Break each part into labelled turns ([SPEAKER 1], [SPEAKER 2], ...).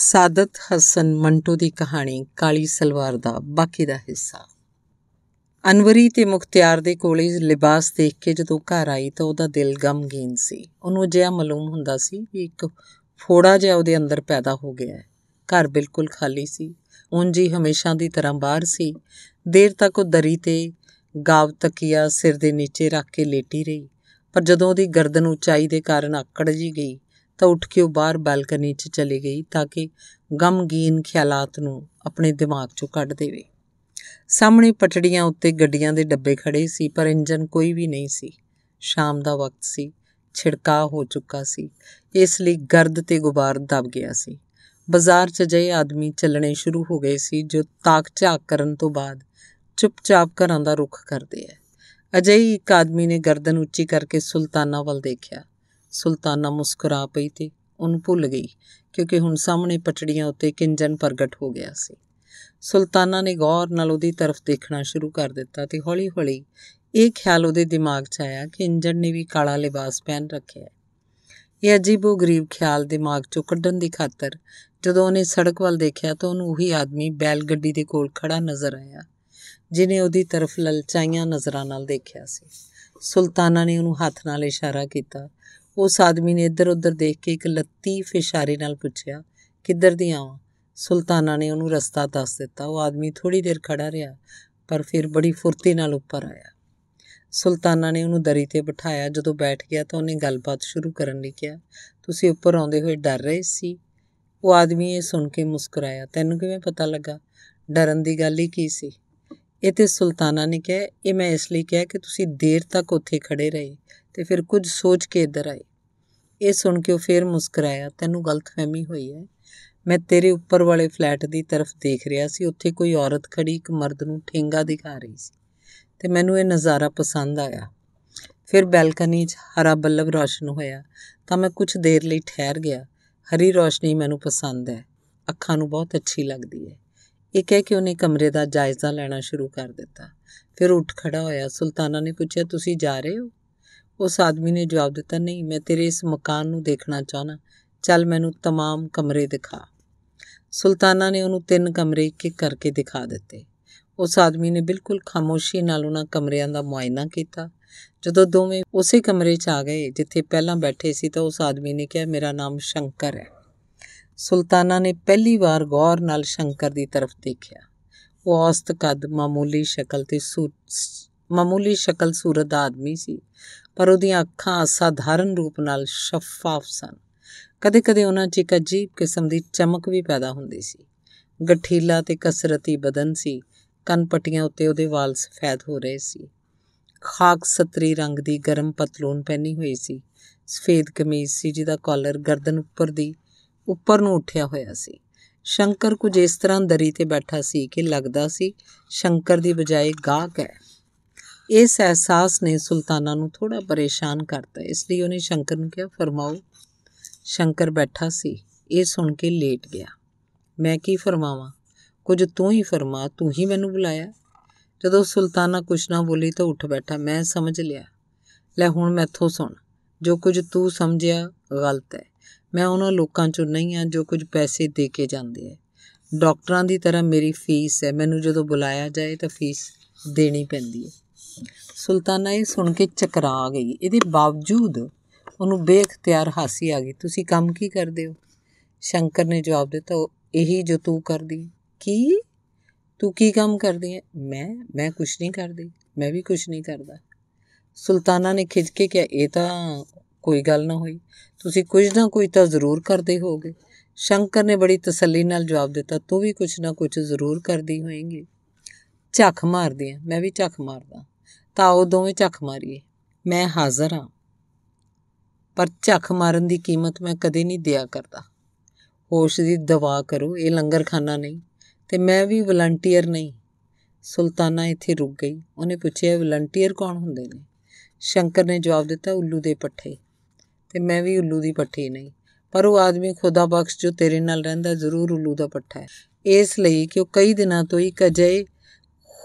[SPEAKER 1] ਸਾਦਤ ਹਸਨ ਮੰਟੂ ਦੀ ਕਹਾਣੀ ਕਾਲੀ ਸਲਵਾਰ ਦਾ ਬਾਕੀ ਦਾ ਹਿੱਸਾ ਅਨਵਰੀ ਤੇ ਮੁਖਤਿਆਰ ਦੇ ਕੋਲੇ ਲਿਬਾਸ ਦੇਖ ਕੇ ਜਦੋਂ ਘਰ ਆਈ ਤਾਂ ਉਹਦਾ ਦਿਲ ਗਮਗੀਨ ਸੀ ਉਹਨੂੰ ਜਿਆ ਮਾਲੂਮ ਹੁੰਦਾ ਸੀ ਕਿ ਇੱਕ ਫੋੜਾ ਜਿਹਾ ਉਹਦੇ ਅੰਦਰ ਪੈਦਾ ਹੋ ਗਿਆ ਹੈ ਘਰ ਬਿਲਕੁਲ ਖਾਲੀ ਸੀ ਉਂਝ ਹੀ ਹਮੇਸ਼ਾ ਦੀ ਤਰ੍ਹਾਂ ਬਾਹਰ ਸੀ ਦੇਰ ਤੱਕ ਉਹ ਦਰੀ ਤੇ ਗਾਵ ਤਕੀਆ ਸਿਰ ਦੇ ਨੀਚੇ ਰੱਖ ਕੇ ਲੇਟੀ ਰਹੀ ਪਰ ਜਦੋਂ ਉਹਦੀ ਗਰਦਨ ਉਚਾਈ ਦੇ ਕਾਰਨ ਆਕੜ ਜੀ ਗਈ ਤਾਂ ਉੱਠ ਕੇ ਉਹ ਬਾਹਰ ਬਾਲਕਨੀ 'ਚ ਚਲੀ ਗਈ ਤਾਂ ਕਿ ਗਮਗੀਨ ਖਿਆਲਾਂ ਨੂੰ ਆਪਣੇ ਦਿਮਾਗ 'ਚੋਂ ਕੱਢ ਦੇਵੇ ਸਾਹਮਣੇ ਪਟੜੀਆਂ ਉੱਤੇ ਗੱਡੀਆਂ ਦੇ ਡੱਬੇ ਖੜੇ ਸੀ ਪਰ ਇੰਜਨ ਕੋਈ ਵੀ ਨਹੀਂ ਸੀ ਸ਼ਾਮ ਦਾ ਵਕਤ ਸੀ ਛਿੜਕਾ ਹੋ ਚੁੱਕਾ ਸੀ ਇਸ ਲਈ ਗਰਦ ਤੇ ਗੁਬਾਰ ਦਬ ਗਿਆ ਸੀ ਬਾਜ਼ਾਰ 'ਚ ਜਏ ਆਦਮੀ ਚੱਲਣੇ ਸ਼ੁਰੂ ਹੋ ਗਏ ਸੀ ਜੋ ਤਾਕ ਝਾਕ ਕਰਨ ਤੋਂ ਬਾਅਦ ਚੁੱਪਚਾਪ ਘਰਾਂ ਦਾ ਰੁਖ ਕਰਦੇ ਐ ਅਜਿਹੀ ਇੱਕ ਆਦਮੀ ਨੇ ਗਰਦਨ ਉੱਚੀ ਕਰਕੇ ਸੁਲਤਾਨਾ ਵੱਲ ਦੇਖਿਆ ਸੁਲਤਾਨਾ ਮੁਸਕਰਾ ਪਈ ਤੇ ਉਹਨੂੰ ਭੁੱਲ ਗਈ ਕਿਉਂਕਿ ਹੁਣ ਸਾਹਮਣੇ ਪਟੜੀਆਂ ਉੱਤੇ ਕਿੰਜਨ ਪ੍ਰਗਟ ਹੋ ਗਿਆ ਸੀ ਸੁਲਤਾਨਾ ਨੇ ਗੌਰ ਨਾਲ ਉਹਦੀ ਤਰਫ਼ ਦੇਖਣਾ ਸ਼ੁਰੂ ਕਰ ਦਿੱਤਾ ਤੇ ਹੌਲੀ-ਹੌਲੀ ਇਹ ਖਿਆਲ ਉਹਦੇ ਦਿਮਾਗ 'ਚ ਆਇਆ ਕਿ ਇੰਜਨ ਨੇ ਵੀ ਕਾਲਾ ਲਿਬਾਸ ਪਹਿਨ ਰੱਖਿਆ ਹੈ ਇਹ ਅਜੀਬੋ-ਗਰੀਬ ਖਿਆਲ ਦਿਮਾਗ 'ਚੋਂ ਕੱਢਣ ਦੀ ਖਾਤਰ ਜਦੋਂ ਉਹਨੇ ਸੜਕ ਵੱਲ ਦੇਖਿਆ ਤਾਂ ਉਹਨੂੰ ਉਹੀ ਆਦਮੀ ਬੈਲ ਗੱਡੀ ਦੇ ਕੋਲ ਖੜਾ ਨਜ਼ਰ ਆਇਆ ਜਿਨੇ ਉਹਦੀ ਤਰਫ਼ ਲਲਚਾਈਆਂ ਨਜ਼ਰਾਂ ਨਾਲ ਦੇਖਿਆ ਸੀ ਸੁਲਤਾਨਾ ਨੇ ਉਹਨੂੰ ਹੱਥ ਨਾਲ ਇਸ਼ਾਰਾ ਕੀਤਾ ਉਸ ਆਦਮੀ ਨੇ ਇੱਧਰ ਉੱਧਰ ਦੇਖ ਕੇ ਇੱਕ ਲਤੀਫ ਇਸ਼ਾਰੇ ਨਾਲ ਪੁੱਛਿਆ ਕਿੱਧਰ ਦੀ ਆਵਾਂ ਸੁਲਤਾਨਾ ਨੇ ਉਹਨੂੰ ਰਸਤਾ ਦੱਸ ਦਿੱਤਾ ਉਹ ਆਦਮੀ ਥੋੜੀ ਦੇਰ ਖੜਾ ਰਿਹਾ ਪਰ ਫਿਰ ਬੜੀ ਫੁਰਤੀ ਨਾਲ ਉੱਪਰ ਆਇਆ ਸੁਲਤਾਨਾ ਨੇ ਉਹਨੂੰ ਦਰੀ ਤੇ ਬਿਠਾਇਆ ਜਦੋਂ ਬੈਠ ਗਿਆ ਤਾਂ ਉਹਨੇ ਗੱਲਬਾਤ ਸ਼ੁਰੂ ਕਰਨ ਲਈ ਕਿਹਾ ਤੁਸੀਂ ਉੱਪਰ ਆਉਂਦੇ ਹੋਏ ਡਰ ਰਹੇ ਸੀ ਉਹ ਆਦਮੀ ਇਹ ਸੁਣ ਕੇ ਮੁਸਕਰਾਇਆ ਤੈਨੂੰ ਕਿਵੇਂ ਪਤਾ ਲੱਗਾ ਡਰਨ ਦੀ ਗੱਲ ਹੀ ਕੀ ਸੀ ਇਹ ਤੇ ਸੁਲਤਾਨਾ ਨੇ ਕਿਹਾ ਇਹ ਮੈਂ ਇਸ ਲਈ ਕਿਹਾ ਕਿ ਤੁਸੀਂ ਦੇਰ ਤੱਕ ਉੱਥੇ ਖੜੇ ਰਹੇ ਤੇ ਫਿਰ ਕੁਝ ਸੋਚ ਕੇ ਇੱਧਰ ਆਈ ਇਹ ਸੁਣ ਕੇ ਉਹ ਫੇਰ ਮੁਸਕਰਾਇਆ ਤੈਨੂੰ ਗਲਤਫਹਿਮੀ ਹੋਈ ਹੈ ਮੈਂ ਤੇਰੇ ਉੱਪਰ ਵਾਲੇ ਫਲੈਟ ਦੀ ਤਰਫ ਦੇਖ ਰਿਹਾ ਸੀ ਉੱਥੇ ਕੋਈ ਔਰਤ ਖੜੀ ਇੱਕ ਮਰਦ ਨੂੰ ਠੇਂਗਾ ਦਿਖਾ ਰਹੀ ਸੀ ਤੇ ਮੈਨੂੰ ਇਹ ਨਜ਼ਾਰਾ ਪਸੰਦ ਆਇਆ ਫਿਰ ਬੈਲਕਨੀ 'ਚ ਹਰਾ ਬੱਲਬ ਰੌਸ਼ਨ ਹੋਇਆ ਤਾਂ ਮੈਂ ਕੁਝ ਦੇਰ ਲਈ ਠਹਿਰ ਗਿਆ ਹਰੀ ਰੌਸ਼ਨੀ ਮੈਨੂੰ ਪਸੰਦ ਹੈ ਅੱਖਾਂ ਨੂੰ ਬਹੁਤ ਅੱਛੀ ਲੱਗਦੀ ਹੈ ਇਹ ਕਹਿ ਕੇ ਉਹਨੇ ਕਮਰੇ ਦਾ ਜਾਇਜ਼ਾ ਲੈਣਾ ਸ਼ੁਰੂ ਕਰ ਦਿੱਤਾ ਫਿਰ ਉੱਠ ਖੜਾ ਹੋਇਆ ਸੁਲਤਾਨਾ ਨੇ ਪੁੱਛਿਆ ਤੁਸੀਂ ਜਾ ਰਹੇ ਹੋ ਉਸ ਆਦਮੀ ਨੇ ਜਵਾਬ ਦਿੱਤਾ ਨਹੀਂ ਮੈਂ ਤੇਰੇ ਇਸ ਮਕਾਨ ਨੂੰ ਦੇਖਣਾ ਚਾਹਨਾ ਚੱਲ ਮੈਨੂੰ तमाम ਕਮਰੇ ਦਿਖਾ ਸੁਲਤਾਨਾ ਨੇ ਉਹਨੂੰ ਤਿੰਨ ਕਮਰੇ ਇੱਕ ਇੱਕ ਕਰਕੇ ਦਿਖਾ ਦਿੱਤੇ ਉਸ ਆਦਮੀ ਨੇ ਬਿਲਕੁਲ ਖਾਮੋਸ਼ੀ ਨਾਲ ਉਹਨਾਂ ਕਮਰਿਆਂ ਦਾ ਮੁਆਇਨਾ ਕੀਤਾ ਜਦੋਂ ਦੋਵੇਂ ਉਸੇ ਕਮਰੇ 'ਚ ਆ ਗਏ ਜਿੱਥੇ ਪਹਿਲਾਂ ਬੈਠੇ ਸੀ ਤਾਂ ਉਸ ਆਦਮੀ ਨੇ ਕਿਹਾ ਮੇਰਾ ਨਾਮ ਸ਼ੰਕਰ ਹੈ ਸੁਲਤਾਨਾ ਨੇ ਪਹਿਲੀ ਵਾਰ ਗੌਰ ਨਾਲ ਸ਼ੰਕਰ ਦੀ ਤਰਫ ਦੇਖਿਆ ਉਹ ਔਸਤ ਕੱਦ ਮਾਮੂਲੀ ਸ਼ਕਲ ਤੇ ਮਾਮੂਲੀ ਸ਼ਕਲ ਸੂਰਤ ਦਾ ਆਦਮੀ ਸੀ ਪਰ ਉਹਦੀਆਂ ਅੱਖਾਂ ਅਸਾਧਾਰਨ ਰੂਪ ਨਾਲ ਸ਼ਫਾਫ ਸਨ ਕਦੇ-ਕਦੇ ਉਹਨਾਂ 'ਚ ਇੱਕ ਅਜੀਬ ਕਿਸਮ ਦੀ ਚਮਕ ਵੀ ਪੈਦਾ ਹੁੰਦੀ ਸੀ ਗਠੀਲਾ ਤੇ ਕਸਰਤੀ ਬਦਨ ਸੀ ਕੰਨ ਪਟੀਆਂ ਉੱਤੇ ਉਹਦੇ ਵਾਲ ਸਫੈਦ ਹੋ ਰਹੇ ਸੀ ਖਾਕ ਸਤਰੀ ਰੰਗ ਦੀ ਗਰਮ ਪਤਲੂਨ ਪਹਿਨੀ ਹੋਈ ਸੀ ਸਫੇਦ ਕਮੀਜ਼ ਸੀ ਜਿਹਦਾ ਕਾਲਰ ਗਰਦਨ ਉੱਪਰ ਦੀ ਉੱਪਰ ਨੂੰ ਉੱਠਿਆ ਹੋਇਆ ਸੀ ਸ਼ੰਕਰ ਕੁਝ ਇਸ ਤਰ੍ਹਾਂ ਦਰੀ ਤੇ ਬੈਠਾ ਸੀ ਕਿ ਲੱਗਦਾ ਸੀ ਸ਼ੰਕਰ ਦੀ ਬਜਾਏ ਗਾਹਕ ਹੈ ਇਸ ਅਹਿਸਾਸ ਨੇ ਸੁਲਤਾਨਾ ਨੂੰ ਥੋੜਾ ਪਰੇਸ਼ਾਨ ਕਰਤਾ ਇਸ ਲਈ ਉਹਨੇ ਸ਼ੰਕਰ ਨੂੰ ਕਿਹਾ ਫਰਮਾਓ ਸ਼ੰਕਰ ਬੈਠਾ ਸੀ ਇਹ ਸੁਣ ਕੇ ਲੇਟ ਗਿਆ ਮੈਂ ਕੀ ਫਰਮਾਵਾਂ ਕੁਝ ਤੂੰ ਹੀ ਫਰਮਾ ਤੂੰ ਹੀ ਮੈਨੂੰ ਬੁਲਾਇਆ ਜਦੋਂ ਸੁਲਤਾਨਾ ਕੁਛ ਨਾ ਬੋਲੀ ਤਾਂ ਉੱਠ ਬੈਠਾ ਮੈਂ ਸਮਝ ਲਿਆ ਲੈ ਹੁਣ ਮੈਥੋਂ ਸੁਣ ਜੋ ਕੁਝ ਤੂੰ ਸਮਝਿਆ ਗਲਤ ਹੈ ਮੈਂ ਉਹਨਾਂ ਲੋਕਾਂ ਚੋਂ ਨਹੀਂ ਆ ਜੋ ਕੁਝ ਪੈਸੇ ਦੇ ਕੇ ਜਾਂਦੇ ਐ ਡਾਕਟਰਾਂ ਦੀ ਤਰ੍ਹਾਂ ਮੇਰੀ ਫੀਸ ਹੈ ਮੈਨੂੰ ਜਦੋਂ ਬੁਲਾਇਆ ਜਾਏ ਤਾਂ ਫੀਸ ਦੇਣੀ ਪੈਂਦੀ ਹੈ ਸੁਲਤਾਨਾ ਇਹ ਸੁਣ ਕੇ ਚਕਰਾ ਗਈ ਇਹਦੇ ਬਾਵਜੂਦ ਉਹਨੂੰ ਬੇਖਤਿਆਰ ਹਾਸੀ ਆ ਗਈ ਤੁਸੀਂ ਕੰਮ ਕੀ ਕਰਦੇ ਹੋ ਸ਼ੰਕਰ ਨੇ ਜਵਾਬ ਦਿੱਤਾ ਇਹੀ ਜੋ ਤੂੰ ਕਰਦੀ ਕੀ ਤੂੰ ਕੀ ਕੰਮ ਕਰਦੀ ਹੈ ਮੈਂ ਮੈਂ ਕੁਝ ਨਹੀਂ ਕਰਦੀ ਮੈਂ ਵੀ ਕੁਝ ਨਹੀਂ ਕਰਦਾ ਸੁਲਤਾਨਾ ਨੇ ਖਿੱਚ ਕੇ ਕਿਹਾ ਇਹ ਤਾਂ ਕੋਈ ਗੱਲ ਨਾ ਹੋਈ ਤੁਸੀਂ ਕੁਝ ਨਾ ਕੁਝ ਤਾਂ ਜ਼ਰੂਰ ਕਰਦੇ ਹੋਗੇ ਸ਼ੰਕਰ ਨੇ ਬੜੀ ਤਸੱਲੀ ਨਾਲ ਜਵਾਬ ਦਿੱਤਾ ਤੂੰ ਵੀ ਕੁਝ ਨਾ ਕੁਝ ਜ਼ਰੂਰ ਕਰਦੀ ਹੋਏਂਗੀ ਝੱਖ ਮਾਰਦੀ ਹੈ ਮੈਂ ਵੀ ਝੱਖ ਮਾਰਦਾ ਤਾਂ ਉਹ ਦੋਵੇਂ ਝੱਖ ਮਾਰੀਏ ਮੈਂ ਹਾਜ਼ਰ ਹਾਂ ਪਰ ਝੱਖ ਮਾਰਨ ਦੀ ਕੀਮਤ ਮੈਂ ਕਦੇ ਨਹੀਂ ਦਿਆ ਕਰਦਾ ਹੋਸ਼ ਦੀ ਦਵਾ ਕਰੋ ਇਹ ਲੰਗਰਖਾਨਾ ਨਹੀਂ ਤੇ ਮੈਂ ਵੀ ਵਲੰਟੀਅਰ ਨਹੀਂ ਸੁਲਤਾਨਾ ਇੱਥੇ ਰੁਕ ਗਈ ਉਹਨੇ ਪੁੱਛਿਆ ਵਲੰਟੀਅਰ ਕੌਣ ਹੁੰਦੇ ਨੇ ਸ਼ੰਕਰ ਨੇ ਜਵਾਬ ਦਿੱਤਾ ਉੱਲੂ ਦੇ ਪੱਠੇ ਤੇ ਮੈਂ ਵੀ ਉੱਲੂ ਦੀ ਪੱਠੀ ਨਹੀਂ ਪਰ ਉਹ ਆਦਮੀ ਖੁਦਾ ਬਖਸ਼ ਜੋ ਤੇਰੇ ਨਾਲ ਰਹਿੰਦਾ ਜ਼ਰੂਰ ਉੱਲੂ ਦਾ ਪੱਠਾ ਹੈ ਇਸ ਲਈ ਕਿ ਉਹ ਕਈ ਦਿਨਾਂ ਤੋਂ ਇੱਕ ਅਜੇ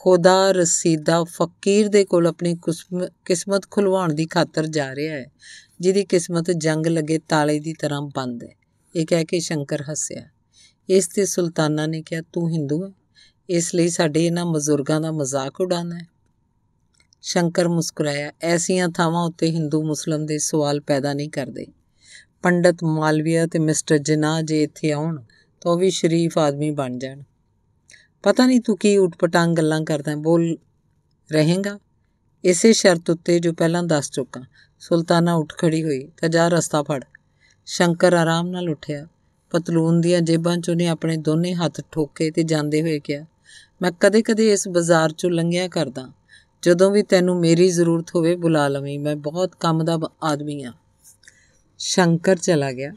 [SPEAKER 1] ਖੁਦਾ ਰਸੀਦਾ ਫਕੀਰ ਦੇ ਕੋਲ ਆਪਣੀ ਕਿਸਮਤ ਖੁਲਵਾਉਣ ਦੀ ਖਾਤਰ ਜਾ ਰਿਹਾ ਹੈ ਜਿਹਦੀ ਕਿਸਮਤ ਜੰਗ ਲੱਗੇ ਤਾਲੇ ਦੀ ਤਰ੍ਹਾਂ ਬੰਦ ਹੈ ਇਹ ਕਹਿ ਕੇ ਸ਼ੰਕਰ ਹੱਸਿਆ ਇਸ ਤੇ ਸੁਲਤਾਨਾ ਨੇ ਕਿਹਾ ਤੂੰ ਹਿੰਦੂ ਹੈ ਇਸ ਲਈ ਸਾਡੇ ਇਹਨਾਂ ਮਜ਼ੁਰਗਾਂ ਦਾ ਮਜ਼ਾਕ ਉਡਾਣਾ ਹੈ ਸ਼ੰਕਰ ਮੁਸਕਰਾਇਆ ਐਸੀਆਂ ਥਾਵਾਂ ਉੱਤੇ ਹਿੰਦੂ ਮੁਸਲਮ ਦੇ ਸਵਾਲ ਪੈਦਾ ਨਹੀਂ ਕਰਦੇ ਪੰਡਤ ਮਾਲਵੀਆ ਤੇ ਮਿਸਟਰ ਜਨਾ ਜੇ ਇੱਥੇ ਆਉਣ ਤਾਂ ਉਹ ਵੀ ਸ਼ਰੀਫ ਆਦਮੀ ਬਣ ਜਾਣ ਪਤਾ ਨਹੀਂ ਤੂੰ ਕੀ ਉਟਪਟਾਂ ਗੱਲਾਂ ਕਰਦਾ ਬੋਲ ਰਹੇਗਾ ਇਸੇ ਸ਼ਰਤ ਉੱਤੇ ਜੋ ਪਹਿਲਾਂ ਦੱਸ ਚੁੱਕਾ ਸੁਲਤਾਨਾ ਉੱਠ ਖੜੀ ਹੋਈ ਤਾਂ ਜਾ ਰਸਤਾ ਫੜ ਸ਼ੰਕਰ ਆਰਾਮ ਨਾਲ ਉੱਠਿਆ ਪਤਲੂਨ ਦੀਆਂ ਜੇਬਾਂ 'ਚ ਉਹਨੇ ਆਪਣੇ ਦੋਨੇ ਹੱਥ ਠੋਕੇ ਤੇ ਜਾਂਦੇ ਹੋਏ ਕਿਹਾ ਮੈਂ ਕਦੇ-ਕਦੇ ਇਸ ਬਾਜ਼ਾਰ 'ਚੋਂ ਲੰਘਿਆ ਕਰਦਾ ਜਦੋਂ ਵੀ ਤੈਨੂੰ ਮੇਰੀ ਜ਼ਰੂਰਤ ਹੋਵੇ ਬੁਲਾ ਲਵੀਂ ਮੈਂ ਬਹੁਤ ਕੰਮ ਦਾ ਆਦਮੀ ਆ ਸ਼ੰਕਰ ਚਲਾ ਗਿਆ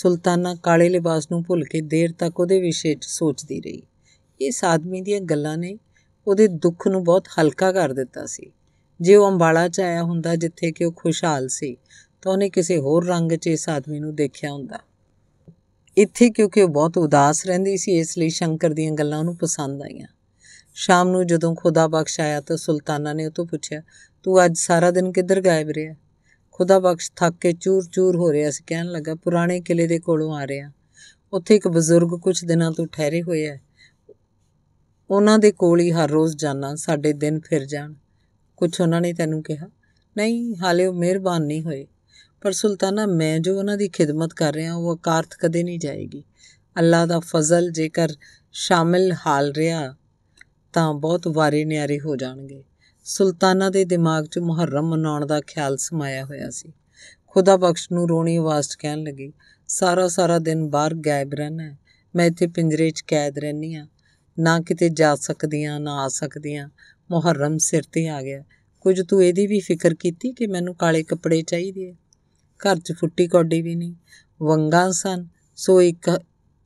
[SPEAKER 1] ਸੁਲਤਾਨਾ ਕਾਲੇ ਲਿਬਾਸ ਨੂੰ ਭੁੱਲ ਕੇ ਦੇਰ ਤੱਕ ਉਹਦੇ ਵਿਸ਼ੇ 'ਚ ਸੋਚਦੀ ਰਹੀ ਇਸ ਆਦਮੀ ਦੀਆਂ ਗੱਲਾਂ ਨੇ ਉਹਦੇ ਦੁੱਖ ਨੂੰ ਬਹੁਤ ਹਲਕਾ ਕਰ ਦਿੱਤਾ ਸੀ ਜੇ ਉਹ ਅੰਬਾਲਾ 'ਚ ਆਇਆ ਹੁੰਦਾ ਜਿੱਥੇ ਕਿ ਉਹ ਖੁਸ਼ਹਾਲ ਸੀ ਤਾਂ ਉਹਨੇ ਕਿਸੇ ਹੋਰ ਰੰਗ 'ਚ ਇਸ ਆਦਮੀ ਨੂੰ ਦੇਖਿਆ ਹੁੰਦਾ ਇੱਥੇ ਕਿਉਂਕਿ ਉਹ ਬਹੁਤ ਉਦਾਸ ਰਹਿੰਦੀ ਸੀ ਇਸ ਲਈ ਸ਼ੰਕਰ ਦੀਆਂ ਗੱਲਾਂ ਉਹਨੂੰ ਪਸੰਦ ਆਈਆਂ ਸ਼ਾਮ ਨੂੰ ਜਦੋਂ ਖੁਦਾ ਬਖਸ਼ ਆਇਆ ਤਾਂ ਸੁਲਤਾਨਾ ਨੇ ਉਹ ਤੋਂ ਪੁੱਛਿਆ ਤੂੰ ਅੱਜ ਸਾਰਾ ਦਿਨ ਕਿੱਧਰ ਗਾਇਬ ਰਿਹਾ ਖੁਦਾ ਬਖਸ਼ ਥੱਕ ਕੇ ਚੂਰ-ਚੂਰ ਹੋ ਰਿਹਾ ਸੀ ਕਹਿਣ ਲੱਗਾ ਪੁਰਾਣੇ ਕਿਲੇ ਦੇ ਕੋਲੋਂ ਆ ਰਿਹਾ ਉੱਥੇ ਇੱਕ ਬਜ਼ੁਰਗ ਕੁਝ ਦਿਨਾਂ ਤੋਂ ਠਹਿਰੇ ਹੋਏ ਆ ਉਹਨਾਂ ਦੇ ਕੋਲ ਹੀ ਹਰ ਰੋਜ਼ ਜਾਣਾ ਸਾਡੇ ਦਿਨ ਫਿਰ ਜਾਣ ਕੁਝ ਉਹਨਾਂ ਨੇ ਤੈਨੂੰ ਕਿਹਾ ਨਹੀਂ ਹਾਲੇ ਉਹ ਮਿਹਰਬਾਨ ਨਹੀਂ ਹੋਏ ਪਰ ਸੁਲਤਾਨਾ ਮੈਂ ਜੋ ਉਹਨਾਂ ਦੀ ਖਿਦਮਤ ਕਰ ਰਿਹਾ ਉਹ ਅਕਾਰਤ ਕਦੇ ਨਹੀਂ ਜਾਏਗੀ ਅੱਲਾ ਦਾ ਫਜ਼ਲ ਜੇਕਰ ਸ਼ਾਮਿਲ ਹਾਲ ਰਿਹਾ ਤਾਂ ਬਹੁਤ ਵਾਰੇ ਨਿਆਰੇ ਹੋ ਜਾਣਗੇ ਸੁਲਤਾਨਾ ਦੇ ਦਿਮਾਗ 'ਚ ਮੁਹਰਮ ਮਨਾਉਣ ਦਾ ਖਿਆਲ ਸਮਾਇਆ ਹੋਇਆ ਸੀ ਖੁਦਾ ਬਖਸ਼ ਨੂੰ ਰੋਣੀ ਆਵਾਜ਼ 'ਚ ਕਹਿਣ ਲੱਗੀ ਸਾਰਾ ਸਾਰਾ ਦਿਨ ਬਾਹਰ ਗਾਇਬ ਰਹਿਣਾ ਮੈਂ ਇੱਥੇ ਪਿੰਜਰੇ 'ਚ ਕੈਦ ਰਹਿਨੀ ਆ ਨਾ ਕਿਤੇ ਜਾ ਸਕਦੀਆਂ ਨਾ ਆ ਸਕਦੀਆਂ ਮੁਹਰਮ ਸਿਰ ਤੇ ਆ ਗਿਆ ਕੁਝ ਤੂੰ ਇਹਦੀ ਵੀ ਫਿਕਰ ਕੀਤੀ ਕਿ ਮੈਨੂੰ ਕਾਲੇ ਕੱਪੜੇ ਚਾਹੀਦੇ ਘਰ 'ਚ ਫੁੱਟੀ ਕੋਡੀ ਵੀ ਨਹੀਂ ਵੰਗਾ ਸਨ ਸੋ ਇੱਕ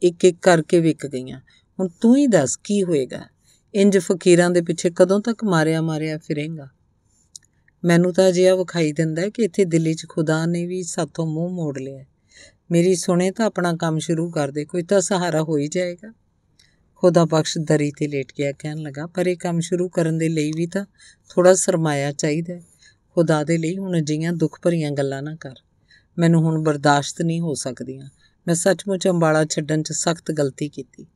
[SPEAKER 1] ਇੱਕ ਇੱਕ ਕਰਕੇ ਵਿਕ ਗਈਆਂ ਹੁਣ ਤੂੰ ਹੀ ਦੱਸ ਕੀ ਹੋਏਗਾ ਇੰਜ ਫਕੀਰਾਂ ਦੇ ਪਿੱਛੇ ਕਦੋਂ ਤੱਕ ਮਾਰਿਆ ਮਾਰਿਆ ਫਿਰੇਗਾ ਮੈਨੂੰ ਤਾਂ ਅਜਿਹਾ ਵਿਖਾਈ ਦਿੰਦਾ ਹੈ ਕਿ ਇੱਥੇ ਦਿੱਲੀ 'ਚ ਖੁਦਾ ਨੇ ਵੀ ਸਾਥੋਂ ਮੂੰਹ ਮੋੜ ਲਿਆ ਮੇਰੀ ਸੁਣੇ ਤਾਂ ਆਪਣਾ ਕੰਮ ਸ਼ੁਰੂ ਕਰ ਦੇ ਕੋਈ ਤਾਂ ਸਹਾਰਾ ਹੋ ਹੀ ਜਾਏਗਾ ਖੁਦਾ ਬਖਸ਼ ਦਰੀ ਤੇ ਲੇਟ ਗਿਆ ਕਹਿਣ ਲਗਾ ਪਰ ਇਹ ਕੰਮ ਸ਼ੁਰੂ ਕਰਨ ਦੇ ਲਈ ਵੀ ਤਾਂ ਥੋੜਾ ਸਰਮਾਇਆ ਚਾਹੀਦਾ ਹੈ ਖੁਦਾ ਦੇ ਲਈ ਹੁਣ ਅਜਿਹੀਆਂ ਦੁੱਖ ਭਰੀਆਂ ਗੱਲਾਂ ਨਾ ਕਰ ਮੈਨੂੰ ਹੁਣ ਬਰਦਾਸ਼ਤ ਨਹੀਂ ਹੋ ਸਕਦੀਆਂ ਮੈਂ ਸੱਚਮੁੱਚ ਅੰਬਾਲਾ ਛੱਡਣ 'ਚ ਸਖਤ ਗਲਤੀ ਕੀਤੀ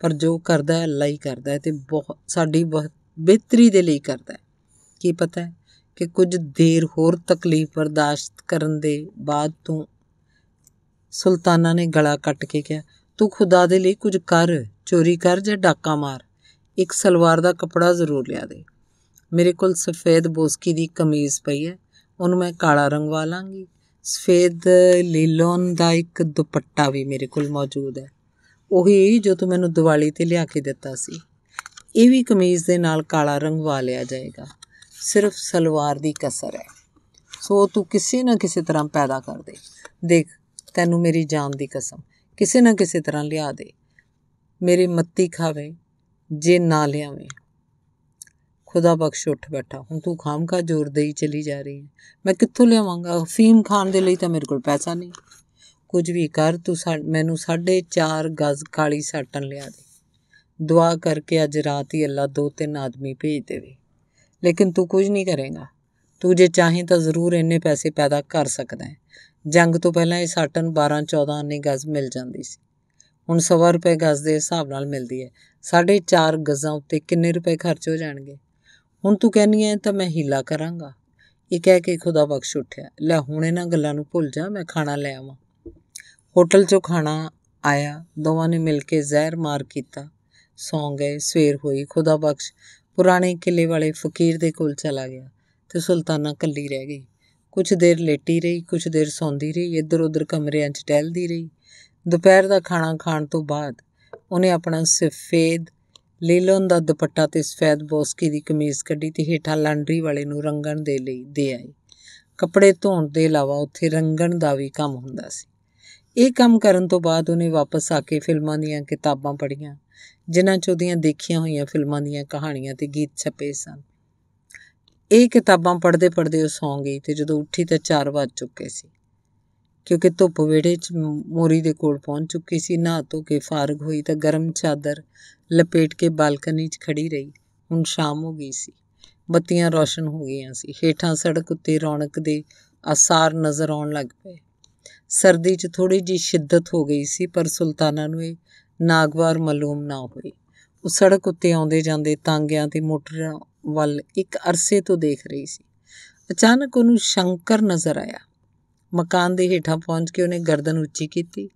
[SPEAKER 1] ਪਰ ਜੋ ਕਰਦਾ ਹੈ ਅੱਲਾ ਹੀ ਕਰਦਾ ਹੈ ਤੇ ਬਹੁਤ ਸਾਡੀ ਬਿਹਤਰੀ ਦੇ ਲਈ ਕਰਦਾ ਹੈ ਕੀ ਪਤਾ ਹੈ ਕਿ ਕੁਝ ਦੇਰ ਹੋਰ ਤਕਲੀਫ ਬਰਦਾਸ਼ਤ ਕਰਨ ਦੇ ਬਾਅਦ ਤੂੰ ਸੁਲਤਾਨਾ ਨੇ ਗਲਾ ਕੱਟ ਕੇ ਕਿਹਾ ਤੂੰ ਖੁਦਾ ਦੇ ਲਈ ਕੁਝ ਕਰ ਚੋਰੀ ਕਰ ਜਾਂ ਡਾਕਾ ਮਾਰ ਇੱਕ ਸਲਵਾਰ ਦਾ ਕਪੜਾ ਜ਼ਰੂਰ ਲਿਆ ਦੇ ਮੇਰੇ ਕੋਲ ਸਫੇਦ ਬੋਸਕੀ ਦੀ ਕਮੀਜ਼ ਪਈ ਹੈ ਉਹਨੂੰ ਮੈਂ ਕਾਲਾ ਰੰਗਵਾ ਲਾਂਗੀ ਸਫੇਦ ਲੀਲੋਨ ਦਾ ਇੱਕ ਦੁਪੱਟਾ ਵੀ ਮੇਰੇ ਕੋਲ ਮੌਜੂਦ ਹੈ ਉਹੀ ਜੋ ਤੂੰ ਮੈਨੂੰ ਦੀਵਾਲੀ ਤੇ ਲਿਆ ਕੇ ਦਿੱਤਾ ਸੀ ਇਹ ਵੀ ਕਮੀਜ਼ ਦੇ ਨਾਲ ਕਾਲਾ ਰੰਗਵਾ ਲਿਆ ਜਾਏਗਾ ਸਿਰਫ ਸਲਵਾਰ ਦੀ ਕਸਰ ਹੈ ਸੋ ਤੂੰ ਕਿਸੇ ਨਾ ਕਿਸੇ ਤਰ੍ਹਾਂ ਪੈਦਾ ਕਰ ਦੇ ਦੇਖ ਤੈਨੂੰ ਮੇਰੀ ਜਾਨ ਦੀ ਕਸਮ ਕਿਸੇ ਨਾ ਕਿਸੇ ਤਰ੍ਹਾਂ ਲਿਆ ਦੇ ਮੇਰੀ ਮੱਤੀ ਖਾਵੇ ਜੇ ਨਾ ਲਿਆਵੇਂ ਖੁਦਾ ਬਖਸ਼ ਉੱਠ ਬੈਠਾ ਹੁਣ ਤੂੰ ਖਾਮਖਾ ਜ਼ੋਰ ਦੇਈ ਚਲੀ ਜਾ ਰਹੀ ਹੈ ਮੈਂ ਕਿੱਥੋਂ ਲਿਆਵਾਂਗਾ ਫੀਮ ਖਾਣ ਦੇ ਲਈ ਤਾਂ ਮੇਰੇ ਕੋਲ ਪੈਸਾ ਨਹੀਂ ਕੁਝ ਵੀ ਕਰ ਤੂੰ ਮੈਨੂੰ ਸਾਢੇ 4 ਗਜ਼ ਕਾਲੀ ਸਾਟਣ ਲਿਆ ਦੇ ਦੁਆ ਕਰਕੇ ਅੱਜ ਰਾਤ ਹੀ ਅੱਲਾ ਦੋ ਤਿੰਨ ਆਦਮੀ ਭੇਜ ਦੇਵੇ ਲੇਕਿਨ ਤੂੰ ਕੁਝ ਨਹੀਂ ਕਰੇਗਾ ਤੂੰ ਜੇ ਚਾਹੇ ਤਾਂ ਜ਼ਰੂਰ ਇੰਨੇ ਪੈਸੇ ਪੈਦਾ ਕਰ ਸਕਦਾ ਹੈ ਜੰਗ ਤੋਂ ਪਹਿਲਾਂ ਇਹ ਸਾਟਨ 12 14 ਨੇ ਗਜ਼ ਮਿਲ ਜਾਂਦੀ ਸੀ ਹੁਣ 100 ਰੁਪਏ ਗੱਜ ਦੇ ਹਿਸਾਬ ਨਾਲ ਮਿਲਦੀ ਹੈ ਸਾਡੇ 4 ਗੱਜ਼ਾਂ ਉੱਤੇ ਕਿੰਨੇ ਰੁਪਏ ਖਰਚ ਹੋ ਜਾਣਗੇ ਹੁਣ ਤੂੰ ਕਹਿੰਨੀ ਐ ਤਾਂ ਮੈਂ ਹੀਲਾ ਕਰਾਂਗਾ ਇਹ ਕਹਿ ਕੇ ਖੁਦਾ ਬਖਸ਼ ਉੱਠਿਆ ਲੈ ਹੁਣ ਇਹਨਾਂ ਗੱਲਾਂ ਨੂੰ ਭੁੱਲ ਜਾ ਮੈਂ ਖਾਣਾ ਲੈ ਆਵਾਂ ਹੋਟਲ 'ਚੋਂ ਖਾਣਾ ਆਇਆ ਦੋਵਾਂ ਨੇ ਮਿਲ ਕੇ ਜ਼ਹਿਰ ਮਾਰ ਕੀਤਾ ਸੌਂ ਗਏ ਸਵੇਰ ਹੋਈ ਖੁਦਾ ਬਖਸ਼ ਪੁਰਾਣੇ ਕਿਲੇ ਵਾਲੇ ਫਕੀਰ ਦੇ ਕੋਲ ਚਲਾ ਗਿਆ ਤੇ ਸੁਲਤਾਨਾ ਕੱਲੀ ਰਹਿ ਗਈ ਕੁਝ ਦੇਰ ਲੇਟੀ ਰਹੀ ਕੁਝ ਦੇਰ ਸੌਂਦੀ ਰਹੀ ਇੱਧਰ ਉੱਧਰ ਕਮਰਿਆਂ 'ਚ ਟਹਿਲਦੀ ਰਹੀ ਦੁਪਹਿਰ ਦਾ ਖਾਣਾ ਖਾਣ ਤੋਂ ਬਾਅਦ ਉਹਨੇ ਆਪਣਾ ਸਫੇਦ ਲੀਲੋਂ ਦਾ ਦੁਪੱਟਾ ਤੇ ਸਫੈਦ ਬੋਸਕੀ ਦੀ ਕਮੀਜ਼ ਕੱਢੀ ਤੇ ਹੇਠਾਂ ਲਾਂਡਰੀ ਵਾਲੇ ਨੂੰ ਰੰਗਣ ਦੇ ਲਈ ਦੇ ਆਈ ਕੱਪੜੇ ਧੋਣ ਦੇ ਇਲਾਵਾ ਉੱਥੇ ਰੰਗਣ ਦਾ ਵੀ ਕੰਮ ਹੁੰਦਾ ਸੀ ਇਹ ਕੰਮ ਕਰਨ ਤੋਂ ਬਾਅਦ ਉਹਨੇ ਵਾਪਸ ਆ ਕੇ ਫਿਲਮਾਂ ਦੀਆਂ ਕਿਤਾਬਾਂ ਪੜ੍ਹੀਆਂ ਜਿਨ੍ਹਾਂ 'ਚ ਉਹਦੀਆਂ ਦੇਖੀਆਂ ਹੋਈਆਂ ਫਿਲਮਾਂ ਦੀਆਂ ਕਹਾਣੀਆਂ ਤੇ ਗੀਤ ਛਪੇ ਸਨ ਇਹ ਕਿਤਾਬਾਂ ਪੜ੍ਹਦੇ ਪੜ੍ਹਦੇ ਉਹ ਸੌਂ ਗਈ ਤੇ ਜਦੋਂ ਉੱਠੀ ਤਾਂ 4 ਵੱਜ ਚੁੱਕੇ ਸੀ ਕਿਉਂਕਿ ਧੁੱਪ ਵੇੜੇ 'ਚ ਮੋਰੀ ਦੇ ਕੋਲ ਪਹੁੰਚ ਚੁੱਕੀ ਸੀ ਨਾ ਤੋ ਕੇ ਫਾਰਗ ਹੋਈ ਤਾਂ ਗਰਮ ਚਾਦਰ ਲਪੇਟ ਕੇ ਬਾਲਕਨੀ 'ਚ ਖੜੀ ਰਹੀ ਹੁਣ ਸ਼ਾਮ ਹੋ ਗਈ ਸੀ ਬੱਤੀਆਂ ਰੌਸ਼ਨ ਹੋ ਗਈਆਂ ਸੀ ਹੇਠਾਂ ਸੜਕ ਉੱਤੇ ਰੌਣਕ ਦੇ ਆਸਾਰ ਨਜ਼ਰ ਆਉਣ ਲੱਗ ਪਏ ਸਰਦੀ 'ਚ ਥੋੜੀ ਜੀ ਸ਼ਿੱਦਤ ਹੋ ਗਈ ਸੀ ਪਰ ਸੁਲਤਾਨਾ ਨੂੰ ਇਹ ਨਾਗਵਾਰ ਮਾਲੂਮ ਨਾ ਹੋਈ ਉਹ ਸੜਕ ਉੱਤੇ ਆਉਂਦੇ ਜਾਂਦੇ ਤਾਂਗਿਆਂ ਤੇ ਮੋਟਰਾਂ ਵੱਲ ਇੱਕ ਅਰਸੇ ਤੋਂ ਦੇਖ ਰਹੀ ਸੀ ਅਚਾਨਕ ਉਹਨੂੰ ਸ਼ੰਕਰ ਨਜ਼ਰ ਆਇਆ ਮਕਾਨ ਦੇ ਹੇਠਾਂ ਪਹੁੰਚ ਕੇ ਉਹਨੇ ਗਰਦਨ ਉੱਚੀ ਕੀਤੀ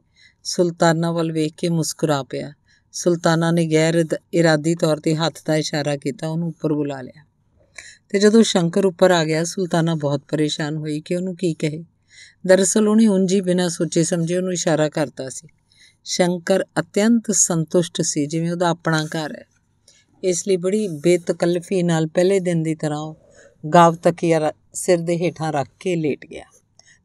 [SPEAKER 1] ਸੁਲਤਾਨਾ ਵੱਲ ਵੇਖ ਕੇ ਮੁਸਕਰਾ ਪਿਆ ਸੁਲਤਾਨਾ ਨੇ ਗੈਰ ਇਰਾਦੀ ਤੌਰ ਤੇ ਹੱਥ ਦਾ ਇਸ਼ਾਰਾ ਕੀਤਾ ਉਹਨੂੰ ਉੱਪਰ ਬੁਲਾ ਲਿਆ ਤੇ ਜਦੋਂ ਸ਼ੰਕਰ ਉੱਪਰ ਆ ਗਿਆ ਸੁਲਤਾਨਾ ਬਹੁਤ ਪਰੇਸ਼ਾਨ ਹੋਈ ਕਿ ਉਹਨੂੰ ਕੀ ਕਹੇ ਦਰਸਲ ਉਹਨੇ ਉਂਝ ਬਿਨਾ ਸੋਚੇ ਸਮਝੇ ਉਹਨੂੰ ਇਸ਼ਾਰਾ ਕਰਤਾ ਸੀ ਸ਼ੰਕਰ ਅਤਿਅੰਤ ਸੰਤੁਸ਼ਟ ਸੀ ਜਿਵੇਂ ਉਹਦਾ ਆਪਣਾ ਘਰ ਹੈ ਇਸ ਲਈ ਬੜੀ ਬੇਤਕਲਫੀ ਨਾਲ ਪਹਿਲੇ ਦਿਨ ਦੀ ਤਰ੍ਹਾਂ ਗਾਵ ਤੱਕ ਸਿਰ ਦੇ ਹੇਠਾਂ ਰੱਖ ਕੇ ਲੇਟ ਗਿਆ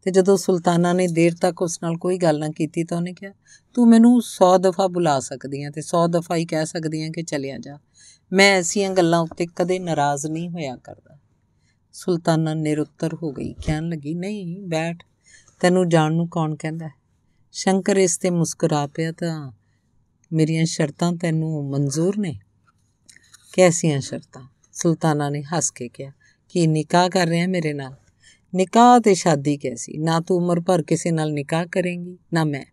[SPEAKER 1] ਤੇ ਜਦੋਂ ਸੁਲਤਾਨਾ ਨੇ ਦੇਰ ਤੱਕ ਉਸ ਨਾਲ ਕੋਈ ਗੱਲ ਨਾ ਕੀਤੀ ਤਾਂ ਉਹਨੇ ਕਿਹਾ ਤੂੰ ਮੈਨੂੰ 100 ਦਫਾ ਬੁਲਾ ਸਕਦੀ ਆ ਤੇ 100 ਦਫਾ ਹੀ ਕਹਿ ਸਕਦੀ ਆ ਕਿ ਚਲਿਆ ਜਾ ਮੈਂ ਐਸੀਆਂ ਗੱਲਾਂ ਉੱਤੇ ਕਦੇ ਨਾਰਾਜ਼ ਨਹੀਂ ਹੋਇਆ ਕਰਦਾ ਸੁਲਤਾਨਾ ਨਿਰਉੱਤਰ ਹੋ ਗਈ ਕਹਿਣ ਲੱਗੀ ਨਹੀਂ ਬੈਠ ਤੈਨੂੰ ਜਾਣ ਨੂੰ ਕੌਣ ਕਹਿੰਦਾ ਸ਼ੰਕਰ ਇਸ ਤੇ ਮੁਸਕਰਾ ਪਿਆ ਤਾਂ ਮੇਰੀਆਂ ਸ਼ਰਤਾਂ ਤੈਨੂੰ ਮਨਜ਼ੂਰ ਨੇ ਕੈਸੀਆਂ ਸ਼ਰਤਾਂ ਸੁਲਤਾਨਾ ਨੇ ਹੱਸ ਕੇ ਕਿਹਾ ਕਿ ਨਿਕਾਹ ਕਰ ਰਿਹਾ ਮੇਰੇ ਨਾਲ ਨਿਕਾਹ ਤੇ ਸ਼ਾਦੀ ਕੈਸੀ ਨਾ ਤੂੰ ਉਮਰ ਭਰ ਕਿਸੇ ਨਾਲ ਨਿਕਾਹ ਕਰੇਂਗੀ ਨਾ ਮੈਂ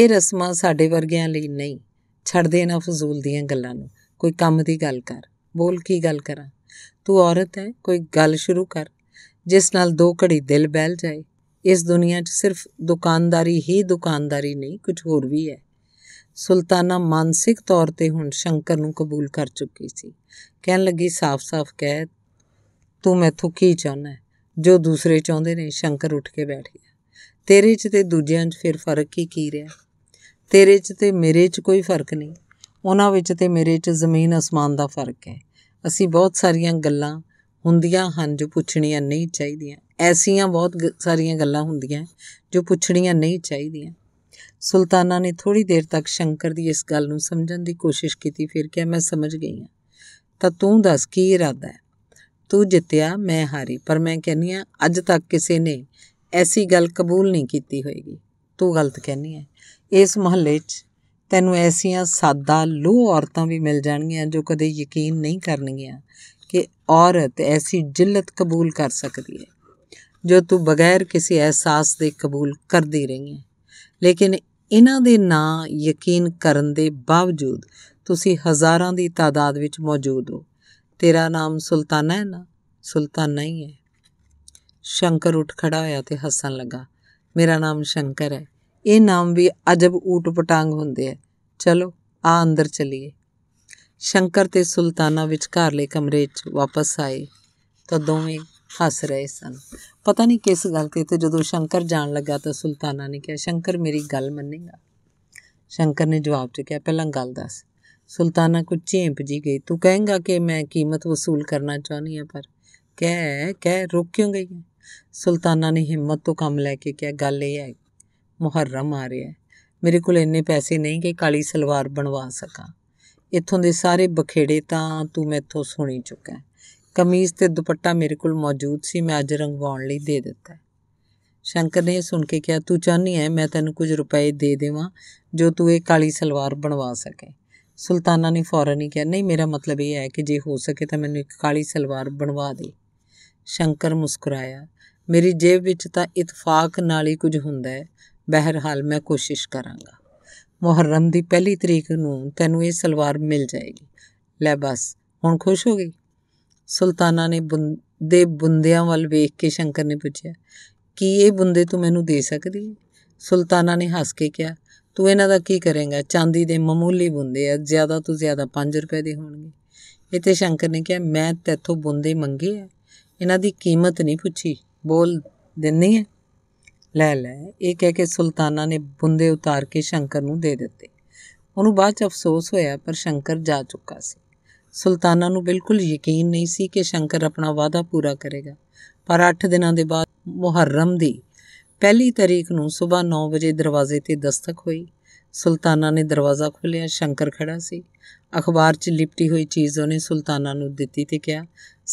[SPEAKER 1] ਇਹ ਰਸਮਾਂ ਸਾਡੇ ਵਰਗਿਆਂ ਲਈ ਨਹੀਂ ਛੱਡ ਦੇ ਨਾ ਫਜ਼ੂਲ ਦੀਆਂ ਗੱਲਾਂ ਨੂੰ ਕੋਈ ਕੰਮ ਦੀ ਗੱਲ ਕਰ ਬੋਲ ਕੀ ਗੱਲ ਕਰਾਂ ਤੂੰ ਔਰਤ ਹੈ ਕੋਈ ਗੱਲ ਸ਼ੁਰੂ ਕਰ ਜਿਸ ਨਾਲ ਦੋ ਘੜੀ ਦਿਲ ਬਹਿਲ ਜਾਏ ਇਸ ਦੁਨੀਆ 'ਚ ਸਿਰਫ ਦੁਕਾਨਦਾਰੀ ਹੀ ਦੁਕਾਨਦਾਰੀ ਨਹੀਂ ਕੁਝ ਹੋਰ ਵੀ ਹੈ ਸੁਲਤਾਨਾ ਮਾਨਸਿਕ ਤੌਰ ਤੇ ਹੁਣ ਸ਼ੰਕਰ ਨੂੰ ਕਬੂਲ ਕਰ ਚੁੱਕੀ ਸੀ ਕਹਿਣ ਲੱਗੀ ਸਾਫ਼-ਸਾਫ਼ ਕਹਿ ਤੂੰ ਮੈਥੋਂ ਕੀ ਚਾਹਨਾ ਜੋ ਦੂਸਰੇ ਚਾਹੁੰਦੇ ਨੇ ਸ਼ੰਕਰ ਉੱਠ ਕੇ ਬੈਠ ਗਿਆ ਤੇਰੇ 'ਚ ਤੇ ਦੂਜਿਆਂ 'ਚ ਫਿਰ ਫਰਕ ਹੀ ਕੀ ਰਿਹਾ ਤੇਰੇ 'ਚ ਤੇ ਮੇਰੇ 'ਚ ਕੋਈ ਫਰਕ ਨਹੀਂ ਉਹਨਾਂ ਵਿੱਚ ਤੇ ਮੇਰੇ 'ਚ ਜ਼ਮੀਨ ਅਸਮਾਨ ਦਾ ਫਰਕ ਹੈ ਅਸੀਂ ਬਹੁਤ ਸਾਰੀਆਂ ਗੱਲਾਂ ਹੁੰਦੀਆਂ ਹਨ ਜੋ ਪੁੱਛਣੀਆਂ ਨਹੀਂ ਚਾਹੀਦੀਆਂ ਐਸੀਆਂ ਬਹੁਤ ਸਾਰੀਆਂ ਗੱਲਾਂ ਹੁੰਦੀਆਂ ਜੋ ਪੁੱਛਣੀਆਂ ਨਹੀਂ ਚਾਹੀਦੀਆਂ ਸੁਲਤਾਨਾ ਨੇ ਥੋੜੀ ਦੇਰ ਤੱਕ ਸ਼ੰਕਰ ਦੀ ਇਸ ਗੱਲ ਨੂੰ ਸਮਝਣ ਦੀ ਕੋਸ਼ਿਸ਼ ਕੀਤੀ ਫਿਰ ਕਿਹਾ ਮੈਂ ਸਮਝ ਗਈ ਹਾਂ ਤਾਂ ਤੂੰ ਦੱਸ ਕੀ ਇਰਾਦਾ ਹੈ ਤੂੰ ਜਿੱਤਿਆ ਮੈਂ ਹਾਰੀ ਪਰ ਮੈਂ ਕਹਿੰਨੀ ਆ ਅੱਜ ਤੱਕ ਕਿਸੇ ਨੇ ਐਸੀ ਗੱਲ ਕਬੂਲ ਨਹੀਂ ਕੀਤੀ ਹੋਏਗੀ ਤੂੰ ਗਲਤ ਕਹਿੰਨੀ ਆ ਇਸ ਮਹੱਲੇ 'ਚ ਤੈਨੂੰ ਐਸੀਆਂ ਸਾਦਾ ਲੋ ਔਰਤਾਂ ਵੀ ਮਿਲ ਜਾਣਗੀਆਂ ਜੋ ਕਦੇ ਯਕੀਨ ਨਹੀਂ ਕਰਨਗੀਆਂ ਕਿ ਔਰਤ ਐਸੀ ਜਿੱਲਤ ਕਬੂਲ ਕਰ ਸਕਦੀ ਹੈ ਜੋ ਤੂੰ ਬਗੈਰ ਕਿਸੇ ਅਹਿਸਾਸ ਦੇ ਕਬੂਲ ਕਰਦੀ ਰਹੀ ਹੈ ਲੇਕਿਨ ਇਹਨਾਂ ਦੇ ਨਾਂ ਯਕੀਨ ਕਰਨ ਦੇ ਬਾਵਜੂਦ ਤੁਸੀਂ ਹਜ਼ਾਰਾਂ ਦੀ ਤਾਦਾਦ ਵਿੱਚ ਮੌਜੂਦ ਹੋ ਤੇਰਾ ਨਾਮ ਸੁਲਤਾਨਾ ਹੈ ਨਾ ਸੁਲਤਾਨਾ ਹੀ ਹੈ ਸ਼ੰਕਰ ਉੱਠ ਖੜਾ ਹੋਇਆ ਤੇ ਹੱਸਣ ਲੱਗਾ ਮੇਰਾ ਨਾਮ ਸ਼ੰਕਰ ਹੈ ਇਹ ਨਾਮ ਵੀ ਅਜਬ ਊਟ ਪਟਾਂਗ ਹੁੰਦੇ ਐ ਚਲੋ ਆ ਅੰਦਰ ਚਲੀਏ ਸ਼ੰਕਰ ਤੇ ਸੁਲਤਾਨਾ ਵਿਚਕਾਰਲੇ ਕਮਰੇ 'ਚ ਵਾਪਸ ਆਏ ਤਾਂ ਦੋਵੇਂ ਹੱਸ ਰਹੇ ਸਨ ਪਤਾ ਨਹੀਂ ਕਿਸ ਗੱਲ ਤੇ ਤੇ ਜਦੋਂ ਸ਼ੰਕਰ ਜਾਣ ਲੱਗਾ ਤਾਂ ਸੁਲਤਾਨਾ ਨੇ ਕਿਹਾ ਸ਼ੰਕਰ ਮੇਰੀ ਗੱਲ ਮੰਨੇਗਾ ਸ਼ੰਕਰ ਨੇ ਜਵਾਬ 'ਚ ਕਿਹਾ ਪਹਿਲਾਂ ਗੱਲ ਦੱਸ ਸੁਲਤਾਨਾ ਕੁਝ ਝੇਂਪ ਜੀ ਗਈ ਤੂੰ ਕਹੇਂਗਾ ਕਿ ਮੈਂ ਕੀਮਤ ਵਸੂਲ ਕਰਨਾ ਚਾਹੁੰਦੀ ਆ ਪਰ ਕਹਿ ਕਹਿ ਰੁਕ ਕਿਉਂ ਗਈ ਸੁਲਤਾਨਾ ਨੇ ਹਿੰਮਤ ਤੋਂ ਕੰਮ ਲੈ ਕੇ ਕਿਹਾ ਗੱਲ ਇਹ ਹੈ ਮੁਹਰਮ ਆ ਰਿਹਾ ਮੇਰੇ ਕੋਲ ਇੰਨੇ ਪੈਸੇ ਨਹੀਂ ਕਿ ਕਾਲੀ ਸਲਵਾਰ ਬਣਵਾ ਸਕਾਂ ਇੱਥੋਂ ਦੇ ਸਾਰੇ ਬਖੇੜੇ ਤਾਂ ਤੂੰ ਮੈਥੋਂ ਸੁਣੀ ਚੁੱਕਾ ਕਮੀਜ਼ ਤੇ ਦੁਪੱਟਾ ਮੇਰੇ ਕੋਲ ਮੌਜੂਦ ਸੀ ਮੈਂ ਅੱਜ ਰੰਗਵਾਉਣ ਲਈ ਦੇ ਦਿੱਤਾ ਸ਼ੰਕਰ ਨੇ ਸੁਣ ਕੇ ਕਿਹਾ ਤੂੰ ਚਾਹਨੀ ਹੈ ਮੈਂ ਤੈਨੂੰ ਕੁਝ ਰੁਪਏ ਦੇ ਦੇਵਾਂ ਜੋ ਤੂੰ ਇਹ ਕਾਲੀ ਸਲਵਾਰ ਬਣਵਾ ਸਕੇ ਸੁਲਤਾਨਾ ਨੇ ਫੌਰਨ ਹੀ ਕਿਹਾ ਨਹੀਂ ਮੇਰਾ ਮਤਲਬ ਇਹ ਹੈ ਕਿ ਜੇ ਹੋ ਸਕੇ ਤਾਂ ਮੈਨੂੰ ਇੱਕ ਕਾਲੀ ਸਲਵਾਰ ਬਣਵਾ ਦੇ ਸ਼ੰਕਰ ਮੁਸਕਰਾਇਆ ਮੇਰੀ ਜੇਬ ਵਿੱਚ ਤਾਂ ਇਤਫਾਕ ਨਾਲ ਹੀ ਕੁਝ ਹੁੰਦਾ ਹੈ ਬਹਿਰਹਾਲ ਮੈਂ ਕੋਸ਼ਿਸ਼ ਕਰਾਂਗਾ ਮੁਹਰਮ ਦੀ ਪਹਿਲੀ ਤਰੀਕ ਨੂੰ ਤੈਨੂੰ ਇਹ ਸਲਵਾਰ ਮਿਲ ਜਾਏਗੀ ਲੈ ਬਸ ਹੁਣ ਖੁਸ਼ ਹੋ ਗਈ ਸੁਲਤਾਨਾ ਨੇ ਦੇ ਬੁੰਦਿਆਂ ਵੱਲ ਵੇਖ ਕੇ ਸ਼ੰਕਰ ਨੇ ਪੁੱਛਿਆ ਕੀ ਇਹ ਬੁੰਦੇ ਤੂੰ ਮੈਨੂੰ ਦੇ ਸਕਦੀ ਸੁਲਤਾਨਾ ਨੇ ਹੱਸ ਕੇ ਕਿਹਾ ਤੂੰ ਇਹਨਾਂ ਦਾ ਕੀ ਕਰੇਂਗਾ ਚਾਂਦੀ ਦੇ ਮਾਮੂਲੀ ਬੁੰਦੇ ਆ ਜ਼ਿਆਦਾ ਤੋਂ ਜ਼ਿਆਦਾ 5 ਰੁਪਏ ਦੇ ਹੋਣਗੇ ਇਤੇ ਸ਼ੰਕਰ ਨੇ ਕਿਹਾ ਮੈਂ ਤੇਥੋਂ ਬੁੰਦੇ ਮੰਗੇ ਆ ਇਹਨਾਂ ਦੀ ਕੀਮਤ ਨਹੀਂ ਪੁੱਛੀ ਬੋਲ ਦਿੰਨੀ ਹੈ ਲੈ ਲੈ ਇਹ ਕਹਿ ਕੇ ਸੁਲਤਾਨਾ ਨੇ ਬੁੰਦੇ ਉਤਾਰ ਕੇ ਸ਼ੰਕਰ ਨੂੰ ਦੇ ਦਿੱਤੇ ਉਹਨੂੰ ਬਾਅਦ ਚ ਅਫਸੋਸ ਹੋਇਆ ਪਰ ਸ਼ੰਕਰ ਜਾ ਚੁੱਕਾ ਸੀ ਸੁਲਤਾਨਾ ਨੂੰ ਬਿਲਕੁਲ ਯਕੀਨ ਨਹੀਂ ਸੀ ਕਿ ਸ਼ੰਕਰ ਆਪਣਾ ਵਾਅਦਾ ਪੂਰਾ ਕਰੇਗਾ ਪਰ 8 ਦਿਨਾਂ ਦੇ ਬਾਅਦ ਮੁਹਰਮ ਦੀ ਪਹਿਲੀ ਤਾਰੀਖ ਨੂੰ ਸਵੇਰ 9 ਵਜੇ ਦਰਵਾਜ਼ੇ ਤੇ ਦਸਤਕ ਹੋਈ ਸੁਲਤਾਨਾ ਨੇ ਦਰਵਾਜ਼ਾ ਖੋਲ੍ਹਿਆ ਸ਼ੰਕਰ ਖੜਾ ਸੀ ਅਖਬਾਰ 'ਚ ਲਿਪਟੀ ਹੋਈ ਚੀਜ਼ ਉਹਨੇ ਸੁਲਤਾਨਾ ਨੂੰ ਦਿੱਤੀ ਤੇ ਕਿਹਾ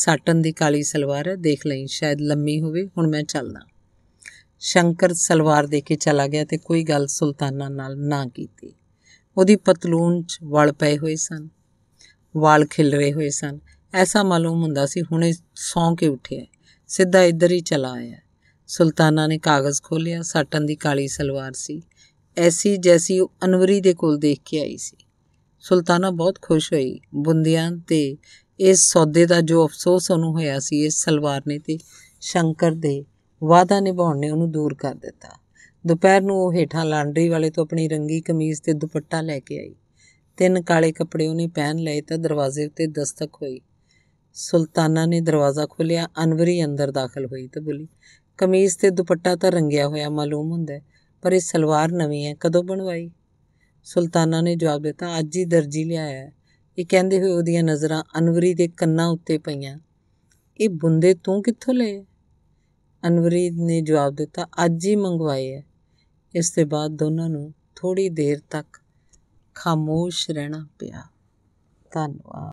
[SPEAKER 1] ਸਾਟਨ ਦੀ ਕਾਲੀ ਸਲਵਾਰ ਹੈ ਦੇਖ ਲਈ ਸ਼ਾਇਦ ਲੰਮੀ ਹੋਵੇ ਹੁਣ ਮੈਂ ਚੱਲਦਾ ਸ਼ੰਕਰ ਸਲਵਾਰ ਦੇ ਕੇ ਚਲਾ ਗਿਆ ਤੇ ਕੋਈ ਗੱਲ ਸੁਲਤਾਨਾ ਨਾਲ ਨਾ ਕੀਤੀ ਉਹਦੀ ਪਤਲੂਨ 'ਚ ਵਲ ਪਏ ਹੋਏ ਸਨ ਵਾਲ ਖਿਲਰੇ ਹੋਏ ਸਨ ਐਸਾ ਮਾਲੂਮ ਹੁੰਦਾ ਸੀ ਹੁਣੇ ਸੌਂ ਕੇ ਉੱਠਿਆ ਸਿੱਧਾ ਇੱਧਰ ਹੀ ਚਲਾ ਆਇਆ ਸੁਲਤਾਨਾ ਨੇ ਕਾਗਜ਼ ਖੋਲ੍ਹਿਆ ਸਾਟਨ ਦੀ ਕਾਲੀ ਸਲਵਾਰ ਸੀ ਐਸੀ ਜੈਸੀ ਉਹ ਅਨਵਰੀ ਦੇ ਕੋਲ ਦੇਖ ਕੇ ਆਈ ਸੀ ਸੁਲਤਾਨਾ ਬਹੁਤ ਖੁਸ਼ ਹੋਈ ਬੁੰਦਿਆਂ ਤੇ ਇਸ ਸੌਦੇ ਦਾ ਜੋ ਅਫਸੋਸ ਉਹਨੂੰ ਹੋਇਆ ਸੀ ਇਸ ਸਲਵਾਰ ਨੇ ਤੇ ਸ਼ੰਕਰ ਦੇ ਵਾਅਦਾ ਨਿਭਾਉਣ ਨੇ ਉਹਨੂੰ ਦੂਰ ਕਰ ਦਿੱਤਾ ਦੁਪਹਿਰ ਨੂੰ ਉਹ ਹੀਠਾਂ ਲਾਂਡਰੀ ਵਾਲੇ ਤੋਂ ਆਪਣੀ ਰੰਗੀ ਕਮੀਜ਼ ਤੇ ਦੁਪੱਟਾ ਲੈ ਕੇ ਆਈ ਤਿੰਨ ਕਾਲੇ ਕੱਪੜੇ ਉਹਨੇ ਪਹਿਨ ਲਏ ਤਾਂ ਦਰਵਾਜ਼ੇ ਉੱਤੇ ਦਸਤਕ ਹੋਈ ਸੁਲਤਾਨਾ ਨੇ ਦਰਵਾਜ਼ਾ ਖੋਲ੍ਹਿਆ ਅਨਵਰੀ ਅੰਦਰ ਦਾਖਲ ਹੋਈ ਤਾਂ ਬੋਲੀ ਕਮੀਜ਼ ਤੇ ਦੁਪੱਟਾ ਤਾਂ ਰੰਗਿਆ ਹੋਇਆ ਮਾਲੂਮ ਹੁੰਦਾ ਪਰ ਇਹ ਸਲਵਾਰ ਨਵੀਂ ਹੈ ਕਦੋਂ ਬਣਵਾਈ ਸੁਲਤਾਨਾ ਨੇ ਜਵਾਬ ਦਿੱਤਾ ਅੱਜ ਹੀ ਦਰਜੀ ਲਿਆਇਆ ਇਹ ਕਹਿੰਦੇ ਹੋਏ ਉਹਦੀਆਂ ਨਜ਼ਰਾਂ ਅਨਵਰੀ ਦੇ ਕੰਨਾਂ ਉੱਤੇ ਪਈਆਂ ਇਹ ਬੁੰਦੇ ਤੂੰ ਕਿੱਥੋਂ ਲਏ ਅਨਵਰੀ ਨੇ ਜਵਾਬ ਦਿੱਤਾ ਅੱਜ ਹੀ ਮੰਗਵਾਏ ਐ ਇਸ ਤੋਂ ਬਾਅਦ ਦੋਨਾਂ ਨੂੰ ਥੋੜੀ ਦੇਰ ਤੱਕ ਖਾਮੋਸ਼ ਰਹਿਣਾ ਪਿਆ ਧੰਨਵਾਦ